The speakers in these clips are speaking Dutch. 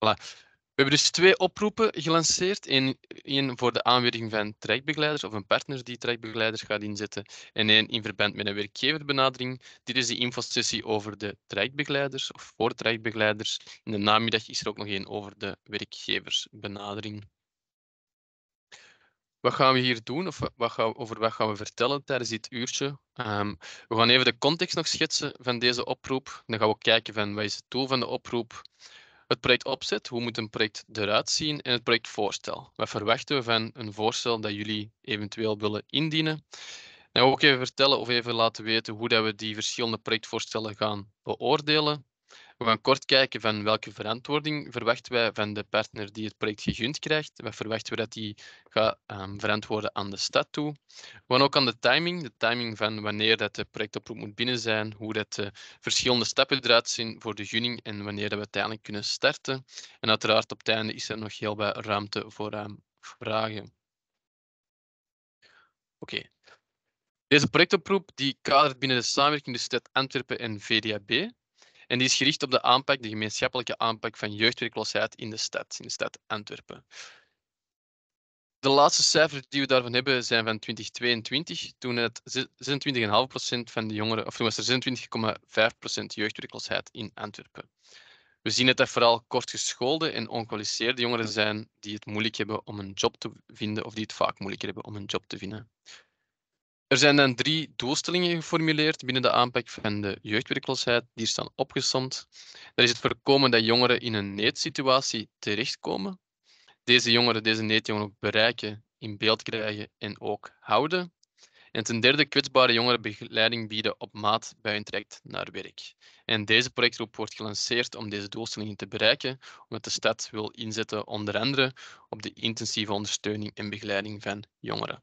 We hebben dus twee oproepen gelanceerd. Eén, één voor de aanwerving van trajectbegeleiders of een partner die trajectbegeleiders gaat inzetten. En één in verband met een werkgeverbenadering. Dit is de infosessie over de trajectbegeleiders of voor trajectbegeleiders. In de namiddag is er ook nog één over de werkgeversbenadering. Wat gaan we hier doen of wat gaan, over wat gaan we vertellen tijdens dit uurtje? Ehm, we gaan even de context nog schetsen van deze oproep. Dan gaan we kijken van wat is het doel van de oproep het project opzet, hoe moet een project eruit zien en het projectvoorstel. Wat verwachten we van een voorstel dat jullie eventueel willen indienen? En ook even vertellen of even laten weten hoe dat we die verschillende projectvoorstellen gaan beoordelen. We gaan kort kijken van welke verantwoording verwachten wij van de partner die het project gegund krijgt. Wat verwachten we dat die gaat ehm, verantwoorden aan de stad toe. We gaan ook aan de timing, de timing van wanneer dat de projectoproep moet binnen zijn, hoe dat de verschillende stappen eruit zien voor de gunning en wanneer dat we uiteindelijk kunnen starten. En uiteraard op het einde is er nog heel wat ruimte voor ehm, vragen. Oké, Deze projectoproep die kadert binnen de samenwerking tussen stad Antwerpen en VDAB. En die is gericht op de aanpak, de gemeenschappelijke aanpak van jeugdwerkloosheid in de stad, in de stad Antwerpen. De laatste cijfers die we daarvan hebben zijn van 2022. Toen het 26,5% van de jongeren, of toen was er 26,5% jeugdwerkloosheid in Antwerpen. We zien dat dat vooral kortgeschoolde en onkwalificeerde jongeren zijn die het moeilijk hebben om een job te vinden of die het vaak moeilijker hebben om een job te vinden. Er zijn dan drie doelstellingen geformuleerd binnen de aanpak van de jeugdwerkloosheid. Die staan opgesomd. Dat is het voorkomen dat jongeren in een neetsituatie terechtkomen. Deze jongeren, deze ook bereiken, in beeld krijgen en ook houden. En ten derde, kwetsbare jongeren begeleiding bieden op maat bij hun traject naar werk. En deze projectgroep wordt gelanceerd om deze doelstellingen te bereiken, omdat de stad wil inzetten onder andere op de intensieve ondersteuning en begeleiding van jongeren.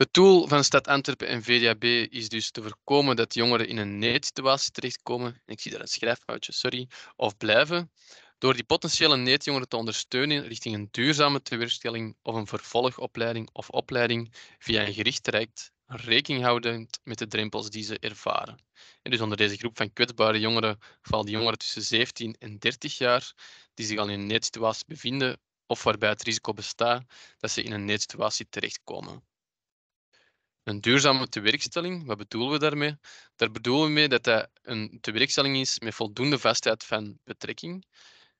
Het doel van Stad Antwerpen en VDAB is dus te voorkomen dat jongeren in een neetsituatie situatie terechtkomen. Ik zie daar een schrijffoutje, sorry. Of blijven. Door die potentiële neetjongeren te ondersteunen richting een duurzame tewerkstelling of een vervolgopleiding of opleiding via een gericht traject, rekening houdend met de drempels die ze ervaren. En dus onder deze groep van kwetsbare jongeren vallen de jongeren tussen 17 en 30 jaar die zich al in een neetsituatie bevinden of waarbij het risico bestaat dat ze in een neetsituatie terechtkomen een duurzame tewerkstelling, wat bedoelen we daarmee? Daar bedoelen we mee dat dat een tewerkstelling is met voldoende vastheid van betrekking,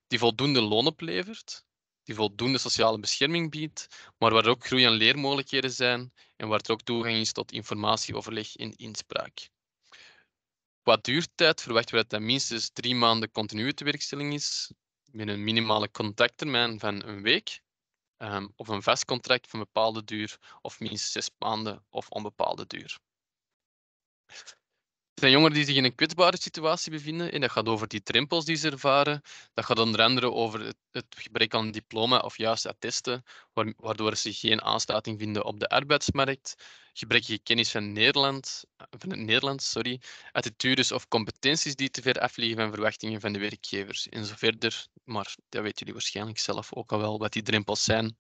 die voldoende loon oplevert, die voldoende sociale bescherming biedt, maar waar ook groei- en leermogelijkheden zijn en waar er ook toegang is tot informatie, overleg en inspraak. Qua duurtijd verwachten we dat dat minstens drie maanden continue tewerkstelling is, met een minimale contacttermijn van een week. Ehm, of een vast contract van bepaalde duur of minstens zes maanden of onbepaalde duur zijn jongeren die zich in een kwetsbare situatie bevinden. En dat gaat over die drempels die ze ervaren. Dat gaat onder andere over het, gebrek aan diploma of juiste attesten, waardoor ze geen aansluiting vinden op de arbeidsmarkt. Gebrekkige kennis van, Nederland, van het Nederlands, sorry, attitudes of competenties die te ver afliegen van verwachtingen van de werkgevers en Maar dat weten jullie waarschijnlijk zelf ook al wel, wat die drempels zijn.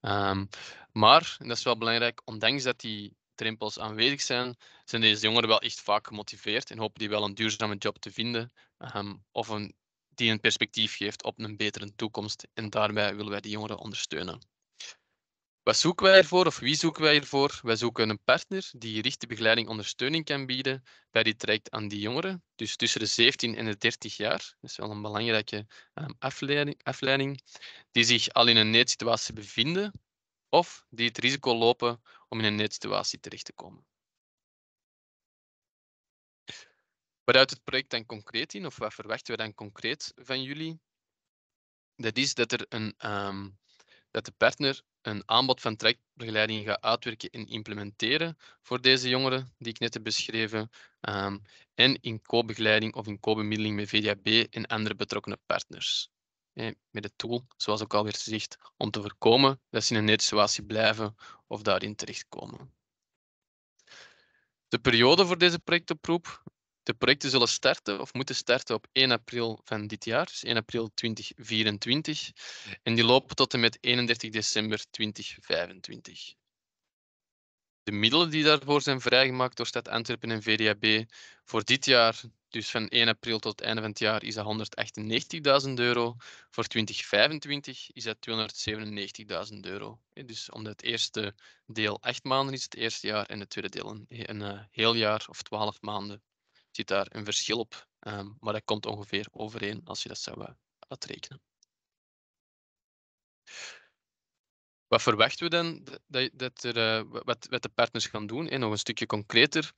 Ehm, maar, en dat is wel belangrijk, ondanks dat die drempels aanwezig zijn, zijn deze jongeren wel echt vaak gemotiveerd en hopen die wel een duurzame job te vinden ehm, of een, die een perspectief geeft op een betere toekomst. En daarbij willen wij die jongeren ondersteunen. Wat zoeken wij ervoor of wie zoeken wij ervoor? Wij zoeken een partner die gerichte begeleiding ondersteuning kan bieden bij die traject aan die jongeren. Dus tussen de 17 en de 30 jaar. Dat is wel een belangrijke um, afleiding, afleiding. Die zich al in een neetsituatie bevinden of die het risico lopen om in een noodsituatie terecht te komen. Wat het project dan concreet in, of wat verwachten we dan concreet van jullie? Dat is dat, er een, ehm, dat de partner een aanbod van trajectbegeleiding gaat uitwerken en implementeren voor deze jongeren die ik net heb beschreven, ehm, en in co-begeleiding of in co-bemiddeling met VDAB en andere betrokken partners met het tool, zoals ook alweer gezegd, om te voorkomen dat ze in een situatie blijven of daarin terechtkomen. De periode voor deze projectoproep. De projecten zullen starten of moeten starten op 1 april van dit jaar, dus 1 april 2024. En die lopen tot en met 31 december 2025. De middelen die daarvoor zijn vrijgemaakt door Stad Antwerpen en VDAB voor dit jaar dus van 1 april tot het einde van het jaar is dat 198.000 euro. Voor 2025 is dat 297.000 euro. Dus omdat het eerste deel acht maanden is, het eerste jaar, en het tweede deel een, een eh, heel jaar of twaalf maanden, zit daar een verschil op. Ehm, maar dat komt ongeveer overeen als je dat zou eh, uitrekenen. Wat verwachten we dan dat, dat er, eh, wat, wat de partners gaan doen? En eh, nog een stukje concreter.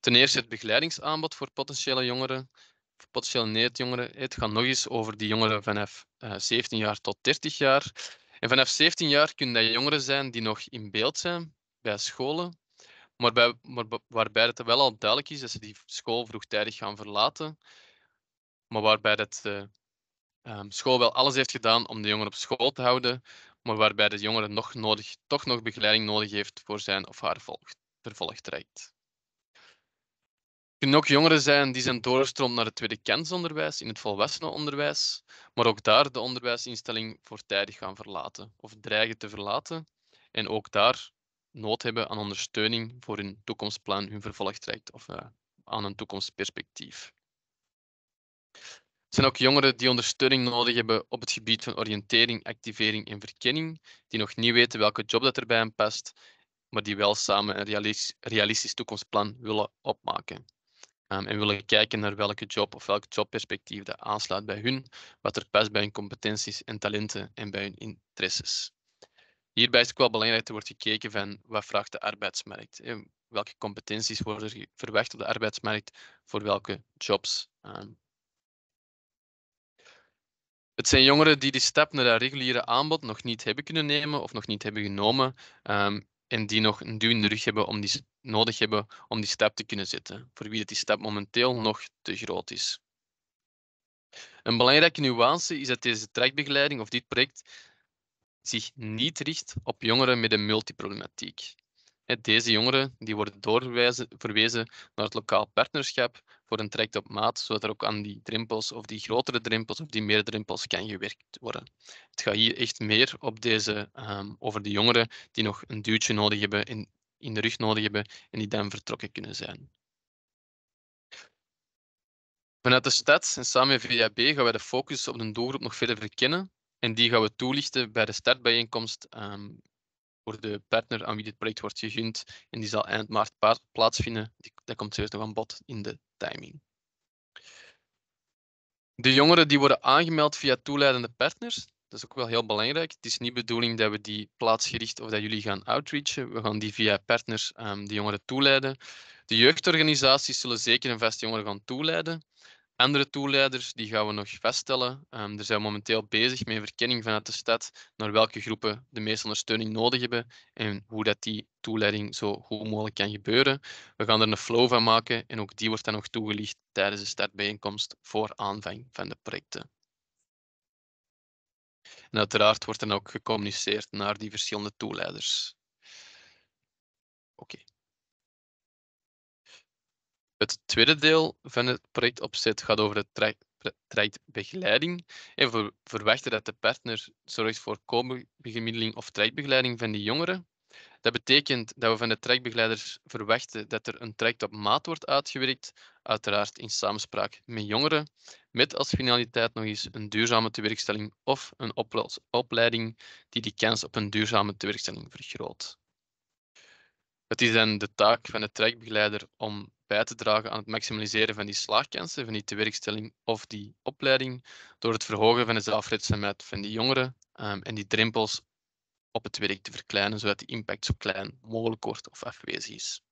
Ten eerste het begeleidingsaanbod voor potentiële jongeren, voor potentiële netjongeren. Eh, het gaat nog eens over die jongeren vanaf 17 jaar tot 30 jaar. En vanaf 17 jaar kunnen dat jongeren zijn die nog in beeld zijn bij scholen, maar, maar waarbij het wel al duidelijk is dat ze die school vroegtijdig gaan verlaten, maar waarbij dat de ehm, school wel alles heeft gedaan om de jongeren op school te houden, maar waarbij de jongere nog nodig, toch nog begeleiding nodig heeft voor zijn of haar vervolgtraject. Er kunnen ook jongeren zijn die zijn doorgestroomd naar het tweede kensonderwijs in het volwassenenonderwijs, maar ook daar de onderwijsinstelling voortijdig gaan verlaten of dreigen te verlaten en ook daar nood hebben aan ondersteuning voor hun toekomstplan, hun vervolgtraject of eh, aan een toekomstperspectief. Er zijn ook jongeren die ondersteuning nodig hebben op het gebied van oriëntering, activering en verkenning, die nog niet weten welke job dat er bij hen past, maar die wel samen een realistisch, toekomstplan willen opmaken. Ehm, en willen kijken naar welke job of welk jobperspectief dat aansluit bij hun, wat er past bij hun competenties en talenten en bij hun interesses. Hierbij is het wel belangrijk dat er wordt gekeken van wat vraagt de arbeidsmarkt. Welke competenties worden verwacht op de arbeidsmarkt voor welke jobs. Ehm, het zijn jongeren die die stap naar dat reguliere aanbod nog niet hebben kunnen nemen of nog niet hebben genomen. Ehm, en die nog een duw in de rug hebben om die, nodig hebben om die stap te kunnen zetten. Voor wie die stap momenteel nog te groot is. Een belangrijke nuance is dat deze trackbegeleiding of dit project zich niet richt op jongeren met een multiproblematiek. Deze jongeren die worden doorverwezen naar het lokaal partnerschap voor een traject op maat, zodat er ook aan die drempels of die grotere drempels of die meer drempels kan gewerkt worden. Het gaat hier echt meer op deze, ehm, over de jongeren die nog een duwtje nodig hebben, in in de rug nodig hebben en die dan vertrokken kunnen zijn. Vanuit de stad en samen met VDAB gaan wij de focus op de doelgroep nog verder verkennen en die gaan we toelichten bij de startbijeenkomst ehm, voor de partner aan wie dit project wordt gegund. En die zal eind maart plaatsvinden. Die, dat komt zeker nog aan bod in de timing. De jongeren die worden aangemeld via toeleidende partners. Dat is ook wel heel belangrijk. Het is niet bedoeling dat we die plaatsgericht of dat jullie gaan outreachen. We gaan die via partners um, de jongeren toeleiden. De jeugdorganisaties zullen zeker een vast jongeren gaan toeleiden. Andere toeleiders die gaan we nog vaststellen. Um, er zijn momenteel bezig met verkenning vanuit de stad naar welke groepen de meeste ondersteuning nodig hebben en hoe dat die toeleiding zo goed mogelijk kan gebeuren. We gaan er een flow van maken en ook die wordt dan nog toegelicht tijdens de startbijeenkomst voor aanvang van de projecten. En uiteraard wordt dan ook gecommuniceerd naar die verschillende toeleiders. Oké. Het tweede deel van het project Opzet gaat over de trajectbegeleiding. En we verwachten dat de partner zorgt voor co begemiddeling of trajectbegeleiding van de jongeren. Dat betekent dat we van de trajectbegeleiders verwachten dat er een traject op maat wordt uitgewerkt, uiteraard in samenspraak met jongeren, met als finaliteit nog eens een duurzame tewerkstelling of een opleiding die de kans op een duurzame tewerkstelling vergroot. Het is dan de taak van de trajectbegeleider om bij te dragen aan het maximaliseren van die slaagkansen van die tewerkstelling of die opleiding door het verhogen van de zelfredzaamheid van die jongeren ehm, en die drempels op het werk te verkleinen, zodat die impact zo klein mogelijk wordt of afwezig is.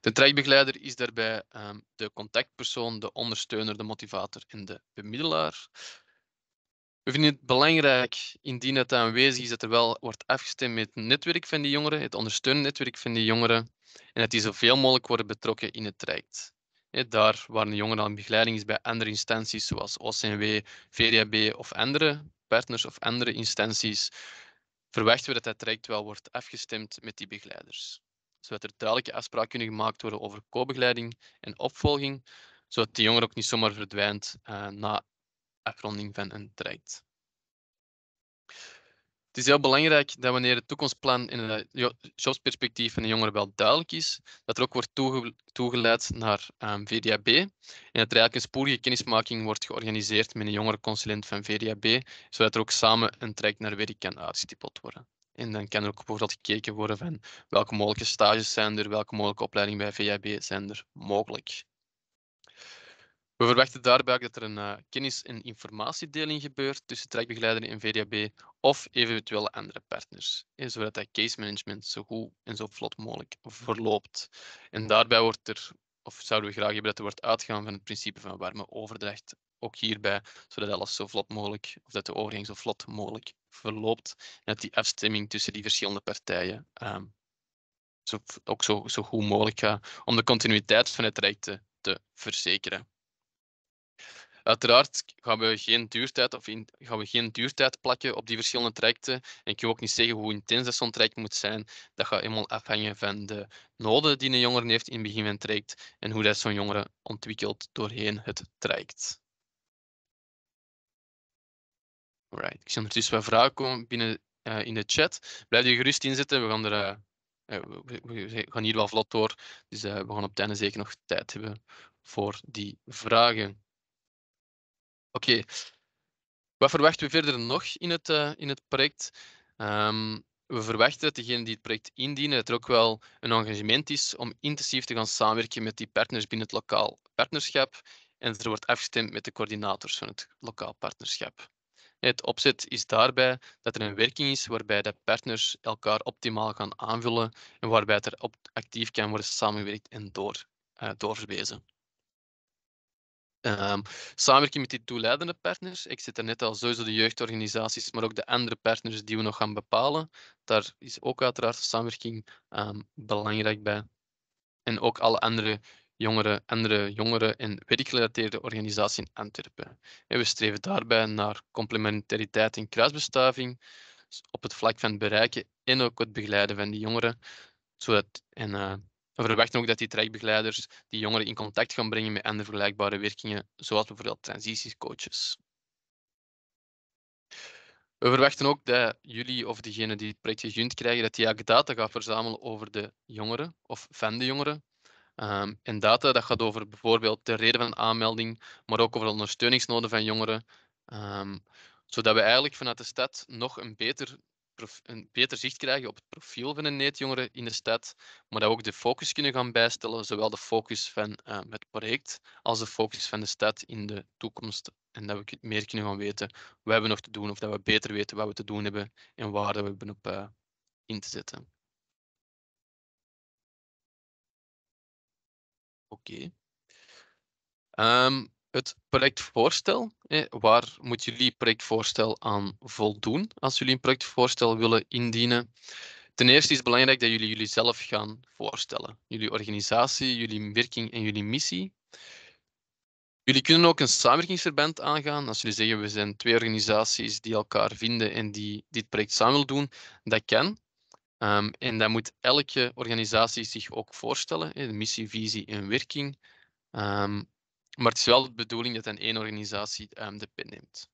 De trajectbegeleider is daarbij ehm, de contactpersoon, de ondersteuner, de motivator en de bemiddelaar. We vinden het belangrijk, indien het aanwezig is, dat er wel wordt afgestemd met het netwerk van die jongeren, het ondersteunend netwerk van die jongeren, en dat die zoveel mogelijk worden betrokken in het traject. Daar waar een jongere in begeleiding is bij andere instanties zoals OCNW, VDAB of andere partners of andere instanties, verwachten we dat dat traject wel wordt afgestemd met die begeleiders. Zodat er duidelijke afspraken kunnen gemaakt worden over co-begeleiding en opvolging, zodat die jongere ook niet zomaar verdwijnt eh, na afronding van een traject. Het is heel belangrijk dat wanneer het toekomstplan in een eh, jobsperspectief van een jongere wel duidelijk is, dat er ook wordt toegeleid naar ehm, VDAB en dat er eigenlijk een spoedige kennismaking wordt georganiseerd met een jongere consulent van VDAB, zodat er ook samen een traject naar werk kan uitgestippeld worden. En dan kan er ook bijvoorbeeld gekeken worden van welke mogelijke stages zijn er, welke mogelijke opleidingen bij VDAB zijn er mogelijk. We verwachten daarbij ook dat er een eh, kennis- en informatiedeling gebeurt tussen trajectbegeleider en VDAB of eventuele andere partners, en eh, zodat dat case management zo goed en zo vlot mogelijk verloopt. En daarbij wordt er, of zouden we graag hebben dat er wordt uitgaan van het principe van warme overdracht, ook hierbij, zodat alles zo vlot mogelijk, of dat de overgang zo vlot mogelijk verloopt, en dat die afstemming tussen die verschillende partijen ehm, zo, ook zo, goed mogelijk gaat om de continuïteit van het traject te verzekeren. Uiteraard gaan we geen duurtijd, of gaan we geen duurtijd plakken op die verschillende trajecten. En ik kan ook niet zeggen hoe intens zo'n traject moet zijn. Dat gaat helemaal afhangen van de noden die een jongere heeft in het begin van het traject en hoe dat zo'n jongere ontwikkelt doorheen het traject. Alright. Ik zie ondertussen wat vragen komen binnen eh, in de chat. Blijf je gerust inzetten. We gaan, er, eh, eh, we, gaan hier wel vlot door. Dus we gaan op het einde zeker nog tijd hebben voor die vragen. Oké. Wat verwachten we verder nog in het, eh, in het project? Ehm, we verwachten dat degenen die het project indienen, er ook wel een engagement is om intensief te gaan samenwerken met die partners binnen het lokaal partnerschap. En er wordt afgestemd met de coördinators van het lokaal partnerschap. Het opzet is daarbij dat er een werking is waarbij de partners elkaar optimaal gaan aanvullen en waarbij er op actief kan worden samengewerkt en door, eh, doorverwezen. Ehm, samenwerking met die toeleidende partners. Ik zit er net al sowieso de jeugdorganisaties, maar ook de andere partners die we nog gaan bepalen. Daar is ook uiteraard samenwerking ehm, belangrijk bij. En ook alle andere jongeren, andere jongeren en werkgerelateerde organisaties in Antwerpen. En we streven daarbij naar complementariteit en kruisbestuiving op het vlak van het bereiken en ook het begeleiden van die jongeren, zodat, en uh, we verwachten ook dat die trajectbegeleiders die jongeren in contact gaan brengen met andere vergelijkbare werkingen, zoals bijvoorbeeld transitiecoaches. We verwachten ook dat jullie of degenen die het project gegund krijgen, dat die eigenlijk data gaat verzamelen over de jongeren of van de jongeren. Ehm, en data, dat gaat over bijvoorbeeld de reden van aanmelding, maar ook over de ondersteuningsnoden van jongeren. Ehm, zodat we eigenlijk vanuit de stad nog een beter een beter zicht krijgen op het profiel van een jongeren in de stad, maar dat we ook de focus kunnen gaan bijstellen, zowel de focus van eh, het project als de focus van de stad in de toekomst. En dat we meer kunnen gaan weten wat we nog te doen, of dat we beter weten wat we te doen hebben en waar we hebben op eh, in te zetten. Oké. Ehm, het projectvoorstel. waar moet jullie projectvoorstel aan voldoen als jullie een projectvoorstel willen indienen? Ten eerste is het belangrijk dat jullie jullie zelf gaan voorstellen. Jullie organisatie, jullie werking en jullie missie. Jullie kunnen ook een samenwerkingsverband aangaan. Als jullie zeggen, we zijn twee organisaties die elkaar vinden en die dit project samen willen doen, dat kan. Ehm, en dan moet elke organisatie zich ook voorstellen, de missie, visie en werking. Ehm, maar het is wel de bedoeling dat een één organisatie ehm, de pin neemt.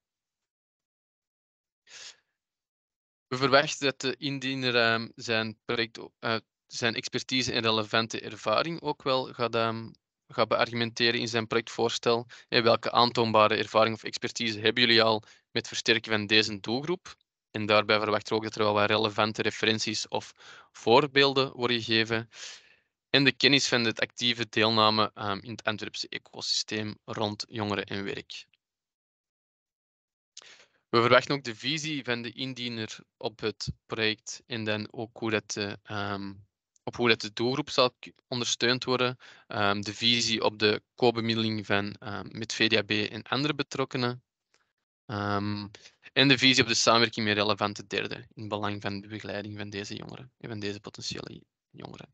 We verwachten dat de indiener ehm, zijn, project, eh, zijn expertise en relevante ervaring ook wel gaat, ehm, gaat beargumenteren in zijn projectvoorstel. welke aantoonbare ervaring of expertise hebben jullie al met versterken van deze doelgroep? En daarbij verwachten we ook dat er wel relevante referenties of voorbeelden worden gegeven en de kennis van de actieve deelname ehm, in het Antwerpse ecosysteem rond jongeren en werk. We verwachten ook de visie van de indiener op het project en dan ook hoe dat de, ehm, op hoe dat de doelgroep zal ondersteund worden, ehm, de visie op de co-bemiddeling van met VDAB en andere betrokkenen en de visie op de samenwerking met relevante derden in belang van de begeleiding van deze jongeren en van deze potentiële jongeren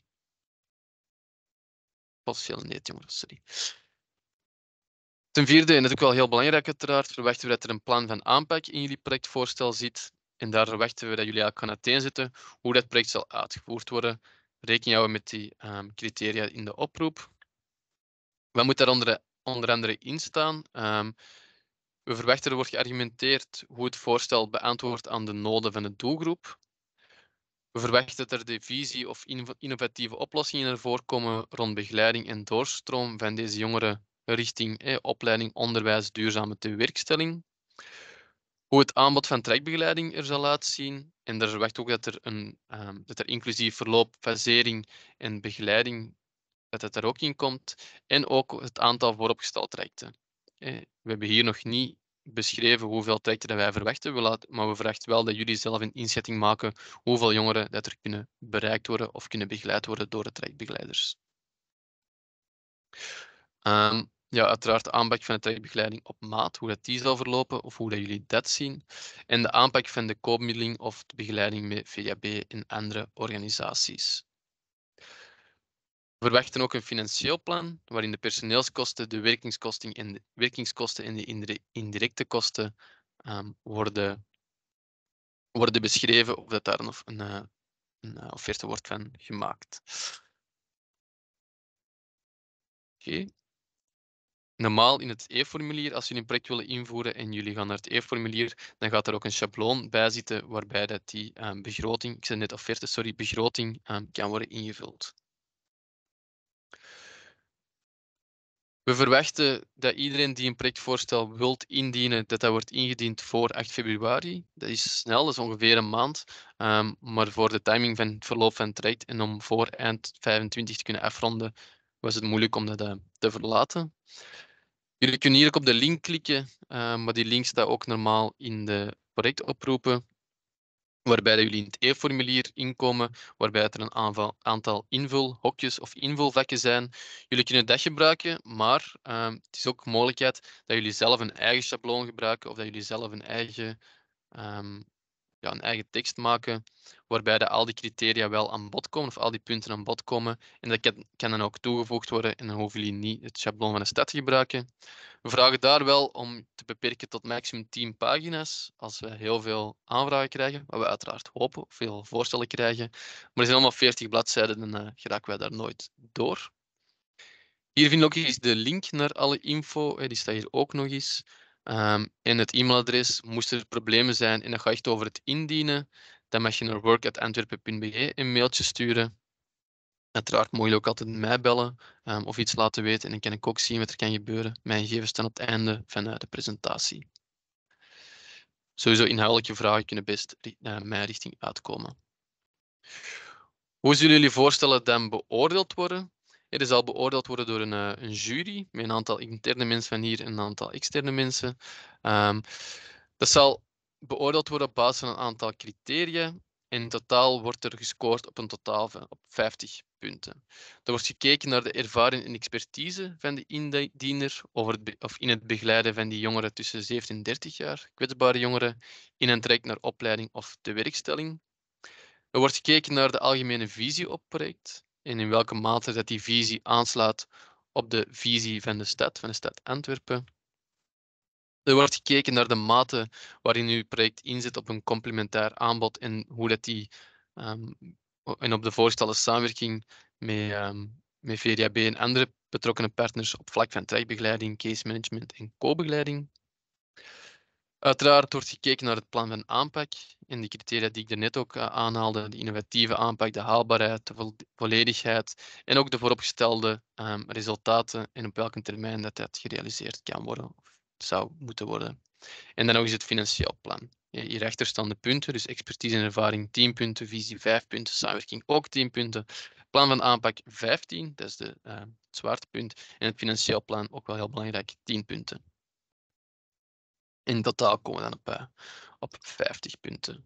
nee, jongeren, sorry. Ten vierde, en dat is ook wel heel belangrijk uiteraard, verwachten we dat er een plan van aanpak in jullie projectvoorstel zit. En daar verwachten we dat jullie ook gaan uiteenzetten hoe dat project zal uitgevoerd worden. Reken houden met die ehm, criteria in de oproep. Wat moet daar onder, onder andere in staan? Ehm, we verwachten er wordt geargumenteerd hoe het voorstel beantwoordt aan de noden van de doelgroep. We verwachten dat er divisie of innovatieve oplossingen ervoor komen rond begeleiding en doorstroom van deze jongeren richting eh, opleiding, onderwijs, duurzame tewerkstelling. Hoe het aanbod van trekbegeleiding er zal uitzien. En daar verwacht ook dat er, een, ehm, dat er inclusief verloop, fasering en begeleiding dat het er ook in komt. En ook het aantal vooropgestelde trajecten. we hebben hier nog niet beschreven hoeveel trajecten wij verwachten, we laten, maar we verwachten wel dat jullie zelf een inschatting maken hoeveel jongeren dat er kunnen bereikt worden of kunnen begeleid worden door de trajectbegeleiders. Ehm, ja, uiteraard de aanpak van de trajectbegeleiding op maat, hoe dat die zal verlopen of hoe dat jullie dat zien. En de aanpak van de koopmiddeling of de begeleiding met VJB en andere organisaties. We verwachten ook een financieel plan waarin de personeelskosten, de werkingskosten en de, werkingskosten en de indirecte kosten ehm, worden, worden beschreven of dat daar een, een, eh, een eh, offerte wordt van gemaakt. Oké. Normaal in het e-formulier, als jullie een project willen invoeren en jullie gaan naar het e-formulier, dan gaat er ook een schabloon bij zitten waarbij dat die ehm, begroting, ik zei net offerte, sorry, begroting ehm, kan worden ingevuld. We verwachten dat iedereen die een projectvoorstel wilt indienen, dat dat wordt ingediend voor 8 februari. Dat is snel, dat is ongeveer een maand. Ehm, maar voor de timing van het verloop van het traject en om voor eind 25 te kunnen afronden, was het moeilijk om dat eh, te verlaten. Jullie kunnen hier op de link klikken, ehm, maar die link staat ook normaal in de projectoproepen waarbij jullie in het e-formulier inkomen, waarbij er een aantal invulhokjes of invulvakken zijn. Jullie kunnen dat gebruiken, maar ehm, het is ook mogelijkheid dat jullie zelf een eigen schabloon gebruiken of dat jullie zelf een eigen ehm, een eigen tekst maken, waarbij de, al die criteria wel aan bod komen, of al die punten aan bod komen. En dat kan, kan dan ook toegevoegd worden en dan hoeven jullie niet het schabloon van de stad te gebruiken. We vragen daar wel om te beperken tot maximum 10 pagina's, als we heel veel aanvragen krijgen, wat we uiteraard hopen, veel voorstellen krijgen. Maar er zijn allemaal 40 bladzijden, dan eh, geraken wij daar nooit door. Hier vind je ook eens de link naar alle info, die staat hier ook nog eens. Um, ehm, en het e-mailadres, moesten er problemen zijn en dat gaat echt over het indienen, dan mag je naar work.antwerpen.be een mailtje sturen. Uiteraard moet je ook altijd mij bellen ehm, of iets laten weten en dan kan ik ook zien wat er kan gebeuren. Mijn gegevens staan op het einde van eh, de presentatie. Sowieso inhoudelijke vragen kunnen best naar mijn richting uitkomen. Hoe zullen jullie voorstellen dan beoordeeld worden? Er zal beoordeeld worden door een, eh, een, jury met een aantal interne mensen van hier en een aantal externe mensen. Ehm, dat zal beoordeeld worden op basis van een aantal criteria. In totaal wordt er gescoord op een totaal op 50 punten. Er wordt gekeken naar de ervaring en expertise van de indiener over het of in het begeleiden van die jongeren tussen 17 en 30 jaar, kwetsbare jongeren, in een traject naar opleiding of de werkstelling. Er wordt gekeken naar de algemene visie op het project, en in welke mate dat die visie aanslaat op de visie van de stad, van de stad Antwerpen. Er wordt gekeken naar de mate waarin uw project inzet op een complementair aanbod en hoe dat die ehm, en op de voorgestelde samenwerking met, ehm, met VDAB en andere betrokkenen partners op vlak van trajectbegeleiding, case management en co-begeleiding. Uiteraard wordt gekeken naar het plan van aanpak en de criteria die ik er net ook eh, aanhaalde, de innovatieve aanpak, de haalbaarheid, de volledigheid en ook de vooropgestelde ehm, resultaten en op welke termijn dat dat gerealiseerd kan worden of zou moeten worden. En dan nog eens het financieel plan. Hierachter staan de punten, dus expertise en ervaring 10 punten, visie 5 punten, samenwerking ook 10 punten, plan van aanpak 15, dat is de, ehm, het zwaartepunt, en het financieel plan ook wel heel belangrijk, 10 punten. In totaal komen we dan op, eh, op 50 punten.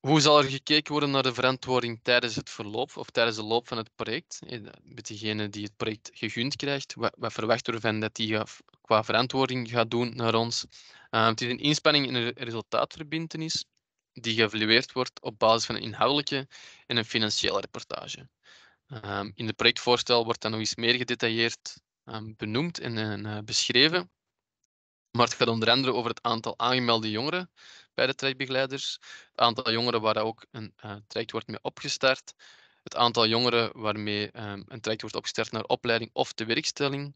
Hoe zal er gekeken worden naar de verantwoording tijdens het verloop of tijdens de loop van het project? Eh, met degene die het project gegund krijgt, wat, verwachten we ervan dat die qua verantwoording gaat doen naar ons? Uh, het is een inspanning en in een resultaatverbintenis die geëvalueerd wordt op basis van een inhoudelijke en een financiële reportage. Ehm, in het projectvoorstel wordt dan nog eens meer gedetailleerd Ehm, benoemd en, eh, eh, beschreven. Maar het gaat onder andere over het aantal aangemelde jongeren bij de trajectbegeleiders, het aantal jongeren waar ook een eh, traject wordt mee opgestart, het aantal jongeren waarmee ehm, een traject wordt opgestart naar opleiding of de werkstelling,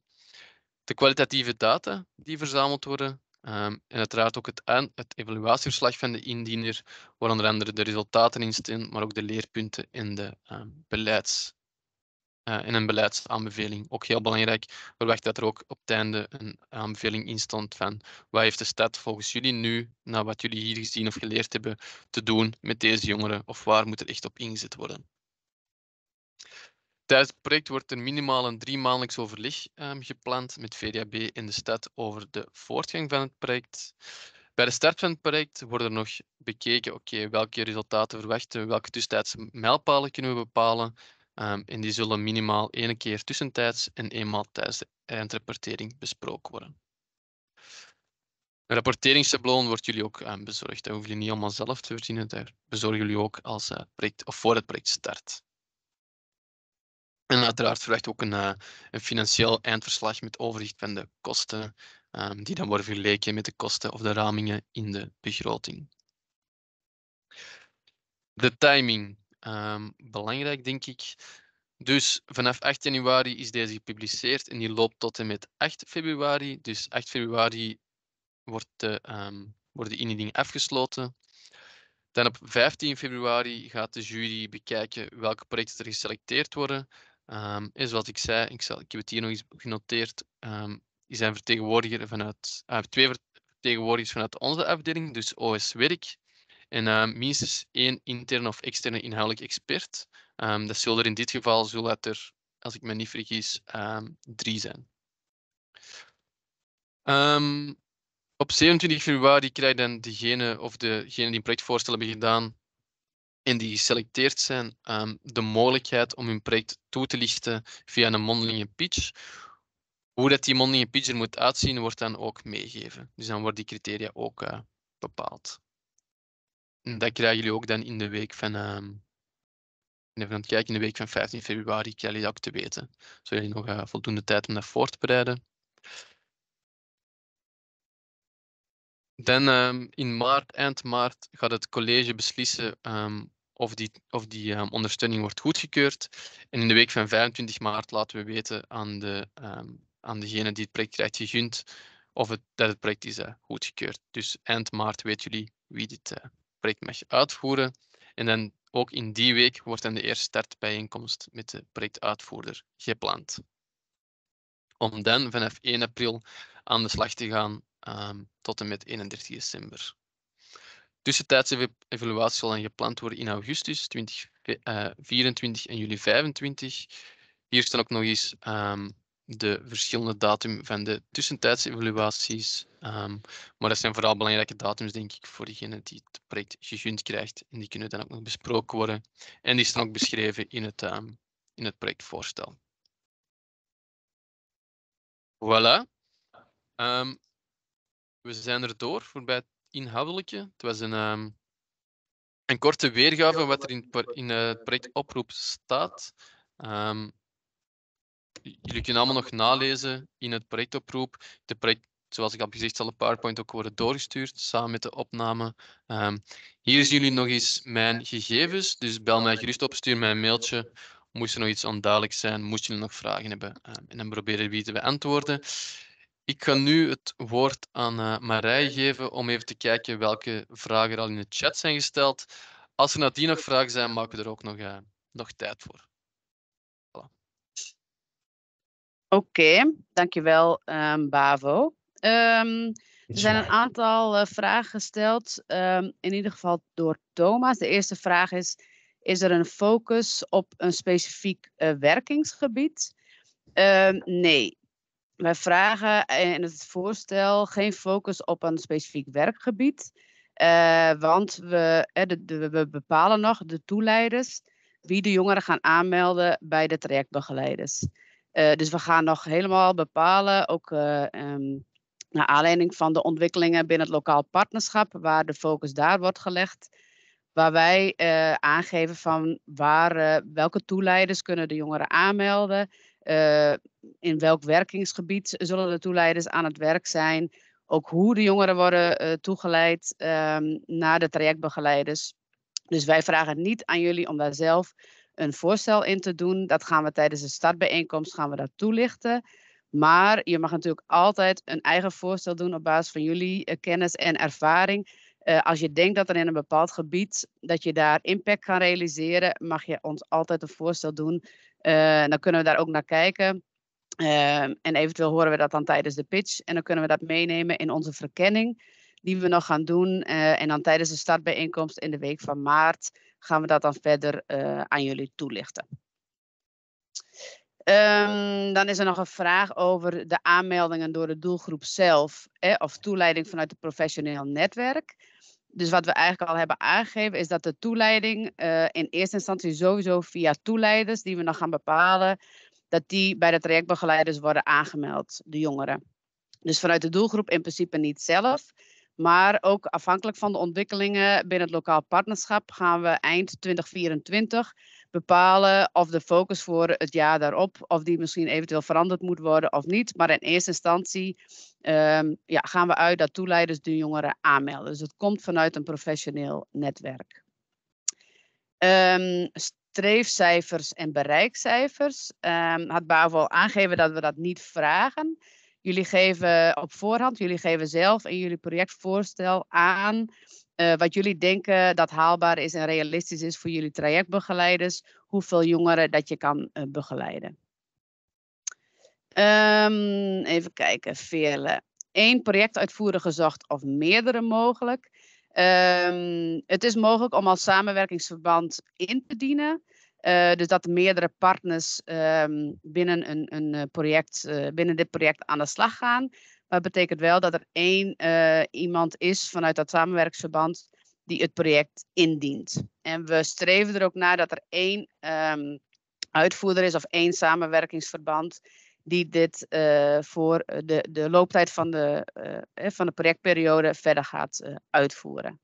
de kwalitatieve data die verzameld worden um, en uiteraard ook het, het, evaluatieverslag van de indiener, waar onder andere de resultaten in maar ook de leerpunten en de beleids, eh, in een beleidsaanbeveling. Ook heel belangrijk, verwacht dat er ook op het einde een aanbeveling instond van wat heeft de stad volgens jullie nu, na wat jullie hier gezien of geleerd hebben, te doen met deze jongeren of waar moet er echt op ingezet worden. Tijdens het project wordt er minimaal een drie maandelijks overleg ehm, gepland met VDAB in de stad over de voortgang van het project. Bij de start van het project worden nog bekeken oké, welke resultaten verwachten, welke tussentijdse mijlpalen kunnen we bepalen Ehm, en die zullen minimaal één keer tussentijds en eenmaal tijdens de eindrapportering besproken worden. Een rapporteringsschabloon wordt jullie ook ehm, bezorgd. Dat hoeven jullie niet allemaal zelf te verzinnen. Daar bezorgen jullie ook als uh, project of voor het project start. En uiteraard verwacht ook een, eh, een financieel eindverslag met overzicht van de kosten, ehm, die dan worden vergeleken met de kosten of de ramingen in de begroting. De timing. Ehm, belangrijk, denk ik. Dus vanaf 8 januari is deze gepubliceerd en die loopt tot en met 8 februari. Dus 8 februari wordt de, ehm, wordt indiening afgesloten. Dan op 15 februari gaat de jury bekijken welke projecten er geselecteerd worden. Um, en zoals ik zei, ik, zal, ik heb het hier nog eens genoteerd, Er ehm, zijn vertegenwoordiger vanuit, ah, twee vertegenwoordigers vanuit onze afdeling, dus OS Werk. En eh, minstens één interne of externe inhoudelijk expert. Um, dat zullen er in dit geval, zullen er, als ik me niet vergis, ehm, drie zijn. Ehm, op 27 februari krijgen dan degene of degenen die projectvoorstel hebben gedaan en die geselecteerd zijn, de mogelijkheid om hun project toe te lichten via een mondelinge pitch. Hoe dat die mondelinge pitch er moet uitzien, wordt dan ook meegegeven. Dus dan worden die criteria ook eh, bepaald dat krijgen jullie ook dan in de week van. even ehm, aan het kijken, in de week van 15 februari krijgen jullie dat ook te weten. zullen jullie nog eh, voldoende tijd om dat voor te bereiden. Dan ehm, in maart, eind maart, gaat het college beslissen ehm, of die, of die ondersteuning wordt goedgekeurd. En in de week van 25 maart laten we weten aan, de, aan degene die het project krijgt gegund of het, dat het project is eh, goedgekeurd. Dus eind maart weten jullie wie dit eh, project mag uitvoeren. En dan ook in die week wordt dan de eerste startbijeenkomst met de projectuitvoerder gepland. Om dan vanaf 1 april aan de slag te gaan ehm, tot en met 31 december. Tussentijdse evaluatie zal dan gepland worden in augustus 2024 eh, eh, en juli 25. Hier staan ook nog eens ehm, de verschillende datum van de tussentijdse evaluaties. Ehm, maar dat zijn vooral belangrijke datums, denk ik, voor diegenen die het project gegund krijgt. En die kunnen dan ook nog besproken worden. En die staan ook beschreven in het, ehm, in het projectvoorstel. Voilà. Ehm, we zijn er door voorbij het inhoudelijke. Het was een, een korte weergave van wat er in, in het project staat jullie kunnen allemaal nog nalezen in het projectoproep. De project, zoals ik al gezegd, zal de PowerPoint ook worden doorgestuurd samen met de opname. Ehm, hier zien jullie nog eens mijn gegevens, dus bel mij gerust op, stuur mij een mailtje. Moest er nog iets onduidelijk zijn, moest jullie nog vragen hebben ehm, en dan proberen we te beantwoorden. Ik ga nu het woord aan uh, eh, Marij geven om even te kijken welke vragen er al in de chat zijn gesteld. Als er nadien nog vragen zijn, maken we er ook nog, eh, nog tijd voor. Oké, dankjewel um, Bavo. Ehm, er zijn een aantal eh, vragen gesteld, ehm, in ieder geval door Thomas. De eerste vraag is, is er een focus op een specifiek eh, werkingsgebied? nee, wij vragen eh, in het voorstel geen focus op een specifiek werkgebied. want we, de, we bepalen nog de toeleiders wie de jongeren gaan aanmelden bij de trajectbegeleiders. Eh, dus we gaan nog helemaal bepalen, ook eh, ehm, naar aanleiding van de ontwikkelingen binnen het lokaal partnerschap, waar de focus daar wordt gelegd, waar wij eh, aangeven van waar, welke toeleiders kunnen de jongeren aanmelden, in welk werkingsgebied zullen de toeleiders aan het werk zijn, ook hoe de jongeren worden toegeleid ehm, naar de trajectbegeleiders. Dus wij vragen niet aan jullie om daar zelf een voorstel in te doen. Dat gaan we tijdens de startbijeenkomst gaan we dat toelichten. Maar je mag natuurlijk altijd een eigen voorstel doen op basis van jullie eh, kennis en ervaring. Eh, als je denkt dat er in een bepaald gebied dat je daar impact kan realiseren, mag je ons altijd een voorstel doen. Eh, dan kunnen we daar ook naar kijken. Ehm, en eventueel horen we dat dan tijdens de pitch. En dan kunnen we dat meenemen in onze verkenning die we nog gaan doen. Eh, en dan tijdens de startbijeenkomst in de week van maart gaan we dat dan verder eh, aan jullie toelichten. Ehm, dan is er nog een vraag over de aanmeldingen door de doelgroep zelf of toeleiding vanuit het professioneel netwerk. Dus wat we eigenlijk al hebben aangegeven is dat de toeleiding eh, in eerste instantie sowieso via toeleiders die we nog gaan bepalen, dat die bij de trajectbegeleiders worden aangemeld, de jongeren. Dus vanuit de doelgroep in principe niet zelf. Maar ook afhankelijk van de ontwikkelingen binnen het lokaal partnerschap gaan we eind 2024 bepalen of de focus voor het jaar daarop, of die misschien eventueel veranderd moet worden of niet. Maar in eerste instantie ehm, ja, gaan we uit dat toeleiders de jongeren aanmelden. Dus het komt vanuit een professioneel netwerk. Um, streefcijfers en bereikcijfers had ehm, BAVO al aangegeven dat we dat niet vragen. Jullie geven op voorhand, jullie geven zelf in jullie projectvoorstel aan eh, wat jullie denken dat haalbaar is en realistisch is voor jullie trajectbegeleiders, hoeveel jongeren dat je kan eh, begeleiden. Ehm, even kijken, Veerle. Eén projectuitvoerder gezocht of meerdere mogelijk. Ehm, het is mogelijk om als samenwerkingsverband in te dienen. Eh, dus dat meerdere partners ehm, binnen, een, een eh, project, eh, binnen dit project aan de slag gaan. Maar dat betekent wel dat er één iemand is vanuit dat samenwerkingsverband die het project indient. En we streven er ook naar dat er één ehm, uitvoerder is of één samenwerkingsverband die dit voor de, de looptijd van de, van de projectperiode verder gaat uitvoeren.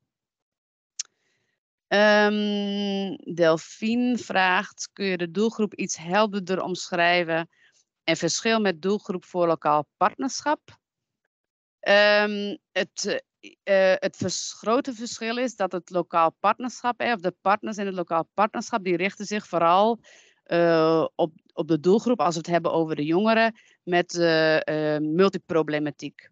Um, ehm, Delphine vraagt: kun je de doelgroep iets helderder omschrijven en verschil met doelgroep voor lokaal partnerschap? Um, het, uh, het grote verschil is dat het lokaal partnerschap, eh, of de partners in het lokaal partnerschap, die richten zich vooral op, op de doelgroep als we het hebben over de jongeren met multiproblematiek.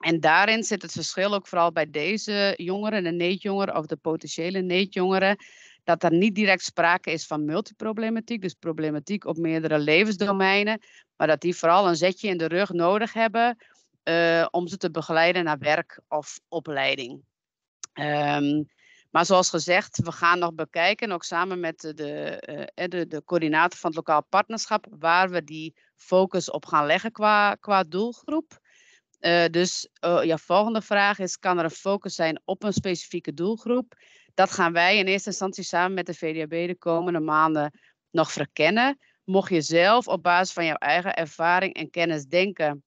En daarin zit het verschil ook vooral bij deze jongeren, de neetjongeren of de potentiële neetjongeren, dat er niet direct sprake is van multiproblematiek, dus problematiek op meerdere levensdomeinen, maar dat die vooral een zetje in de rug nodig hebben eh, om ze te begeleiden naar werk of opleiding. Ehm, maar zoals gezegd, we gaan nog bekijken, ook samen met eh, de, de coördinator van het lokaal partnerschap, waar we die focus op gaan leggen qua, qua doelgroep. Eh, dus uh, ja, volgende vraag is: kan er een focus zijn op een specifieke doelgroep? Dat gaan wij in eerste instantie samen met de VDAB de komende maanden nog verkennen. Mocht je zelf op basis van jouw eigen ervaring en kennis denken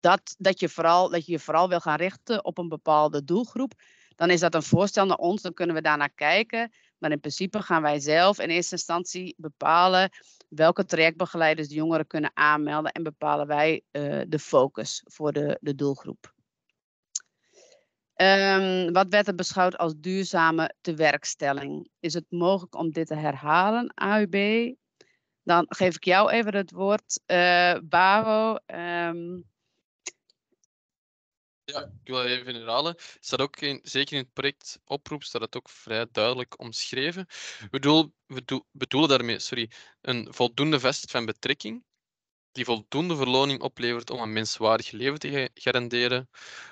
dat, dat, je, vooral, dat je je vooral wil gaan richten op een bepaalde doelgroep, dan is dat een voorstel naar ons, dan kunnen we daarnaar kijken. Maar in principe gaan wij zelf in eerste instantie bepalen welke trajectbegeleiders de jongeren kunnen aanmelden en bepalen wij eh, de focus voor de, de doelgroep. Ehm, wat werd er beschouwd als duurzame tewerkstelling? Is het mogelijk om dit te herhalen, AUB? Dan geef ik jou even het woord, uh, eh, Bavo. Ehm, ja, ik wil even herhalen. Er staat ook in, zeker in het project oproep staat dat ook vrij duidelijk omschreven. We, we bedoelen daarmee sorry, een voldoende vest van betrekking, die voldoende verloning oplevert om een menswaardig leven te garanderen,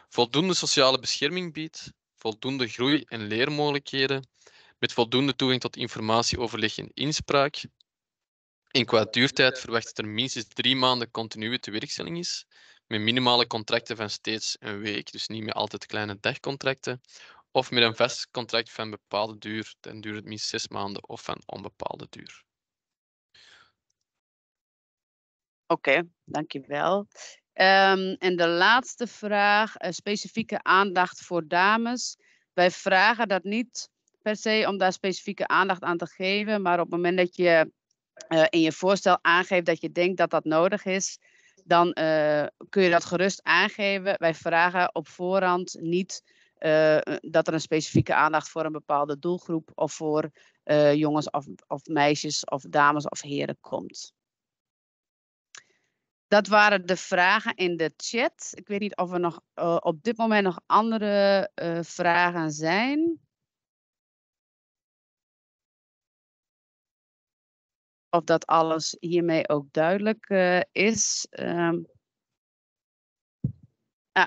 voldoende sociale bescherming biedt, voldoende groei- en leermogelijkheden, met voldoende toegang tot informatie, overleg en inspraak. En qua duurtijd verwacht dat er minstens drie maanden continue tewerkstelling is, met minimale contracten van steeds een week. Dus niet meer altijd kleine dagcontracten. Of met een vast contract van bepaalde duur, dan duurt het minstens zes maanden, of van onbepaalde duur. Oké, dankjewel. Um, en de laatste vraag, eh, specifieke aandacht voor dames. Wij vragen dat niet per se om daar specifieke aandacht aan te geven, maar op het moment dat je eh, in je voorstel aangeeft dat je denkt dat dat nodig is, dan eh, kun je dat gerust aangeven. Wij vragen op voorhand niet eh, eh, dat er een specifieke aandacht voor een bepaalde doelgroep of voor jongens of, of meisjes of dames of heren komt. Dat waren de vragen in de chat. Ik weet niet of er nog op dit moment nog andere vragen zijn. of dat alles hiermee ook duidelijk eh, is. Um, ah.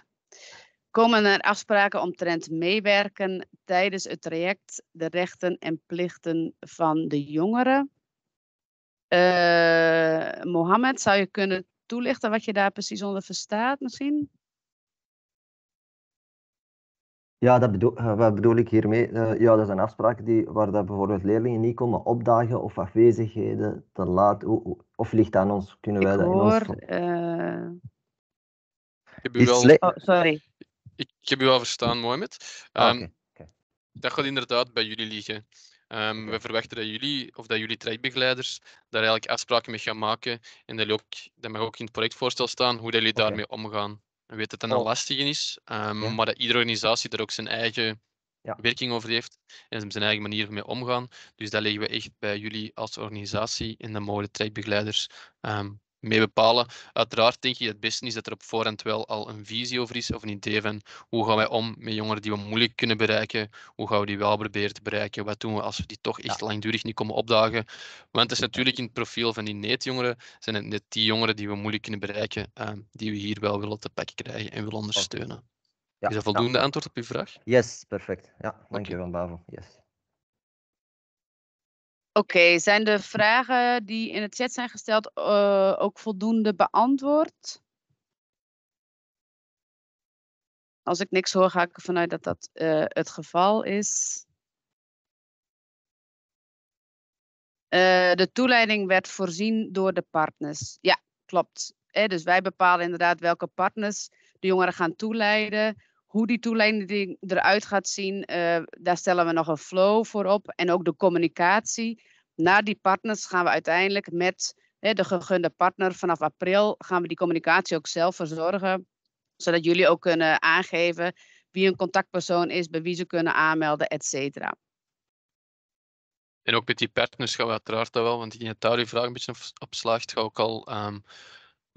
Komen er afspraken omtrent meewerken tijdens het traject, de rechten en plichten van de jongeren? Uh, Mohammed, zou je kunnen toelichten wat je daar precies onder verstaat misschien? Ja, dat bedoel, eh, wat bedoel ik hiermee? Eh, ja, dat zijn afspraken die, waar dat bijvoorbeeld leerlingen niet komen opdagen of afwezigheden te laat. of ligt aan ons? Kunnen wij Ik dat in hoor... Eh, oh, ik heb u wel, sorry. ik, heb wel verstaan, Mohamed. Ah, ehm, Dat gaat inderdaad bij jullie liggen. Ehm, we verwachten dat jullie, of dat jullie trajectbegeleiders, daar eigenlijk afspraken mee gaan maken. En dat, ook, dat mag ook in het projectvoorstel staan, hoe dat jullie daarmee omgaan. We weten dat het een lastige is, ehm, maar dat iedere organisatie er ook zijn eigen ja. werking over heeft en zijn eigen manier mee omgaan. Dus dat leggen we echt bij jullie als organisatie en dan mogen de trackbegeleiders um, ehm, mee bepalen. Uiteraard denk je dat het beste is dat er op voorhand wel al een visie over is of een idee van hoe gaan wij om met jongeren die we moeilijk kunnen bereiken, hoe gaan we die wel proberen te bereiken, wat doen we als we die toch echt langdurig niet komen opdagen. Want het is natuurlijk in het profiel van die neetjongeren, zijn het net die jongeren die we moeilijk kunnen bereiken, ehm, die we hier wel willen te pakken krijgen en willen ondersteunen. is dat voldoende antwoord op uw vraag? Yes, perfect. Ja, dankjewel van Bavo. Yes. Oké, zijn de vragen die in het chat zijn gesteld eh, ook voldoende beantwoord? Als ik niks hoor, ga ik ervan uit dat dat eh, het geval is. Eh, de toeleiding werd voorzien door de partners. Ja, klopt. dus wij bepalen inderdaad welke partners de jongeren gaan toeleiden. Hoe die toeleiding eruit gaat zien, eh, daar stellen we nog een flow voor op. En ook de communicatie naar die partners gaan we uiteindelijk met de gegunde partner vanaf april gaan we die communicatie ook zelf verzorgen. Zodat jullie ook kunnen aangeven wie een contactpersoon is, bij wie ze kunnen aanmelden, et cetera. En ook met die partners gaan we uiteraard dat wel, want die denk dat daar een beetje op slaagt, ga ook al um,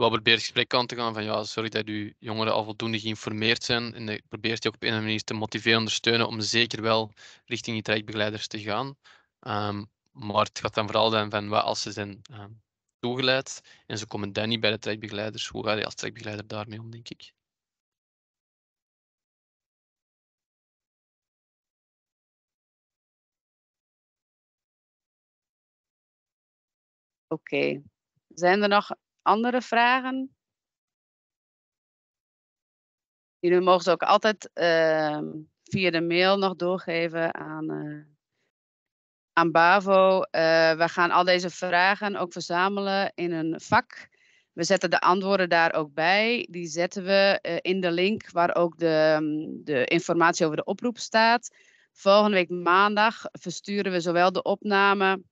wel probeert het gesprek aan te gaan van ja, sorry dat uw jongeren al voldoende geïnformeerd zijn. En je probeert je ook op een of andere manier te motiveren, ondersteunen om zeker wel richting die trajectbegeleiders te gaan. Ehm, maar het gaat dan vooral dan van wat als ze zijn um, toegeleid en ze komen dan niet bij de trajectbegeleiders, hoe ga je als trajectbegeleider daarmee om, denk ik? Oké. Zijn er nog andere vragen? Jullie mogen ze ook altijd ehm, via de mail nog doorgeven aan, eh, aan BAVO. Eh, we gaan al deze vragen ook verzamelen in een vak. We zetten de antwoorden daar ook bij. Die zetten we eh, in de link waar ook de, ehm, de informatie over de oproep staat. Volgende week maandag versturen we zowel de opname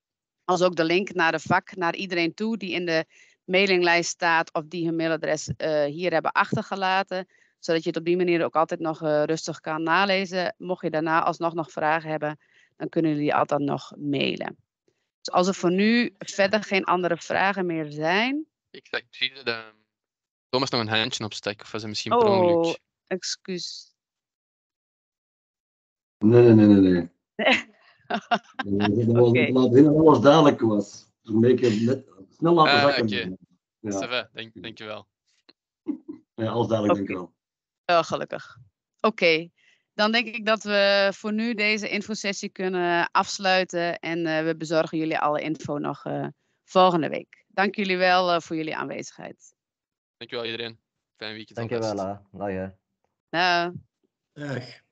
als ook de link naar de vak naar iedereen toe die in de mailinglijst staat of die hun mailadres eh, hier hebben achtergelaten. Zodat je het op die manier ook altijd nog eh, rustig kan nalezen. Mocht je daarna alsnog nog vragen hebben, dan kunnen jullie altijd nog mailen. Dus als er voor nu verder geen andere vragen meer zijn. Ik, zie dat ehm, Thomas nog een handje opsteken of ze het misschien oh, per excuus. Nee, nee, nee, nee. nee. dat was, dat alles duidelijk was een beetje net, snel laten ah, zakken. ja. je wel. Ja, alles duidelijk denk ik wel. gelukkig. Oké, dan denk ik dat we voor nu deze infosessie kunnen afsluiten. En eh, we bezorgen jullie alle info nog eh, volgende week. Dank jullie wel eh, voor jullie aanwezigheid. Dankjewel iedereen. Fijn weekend. Dankjewel. nou je. Nou. Dag.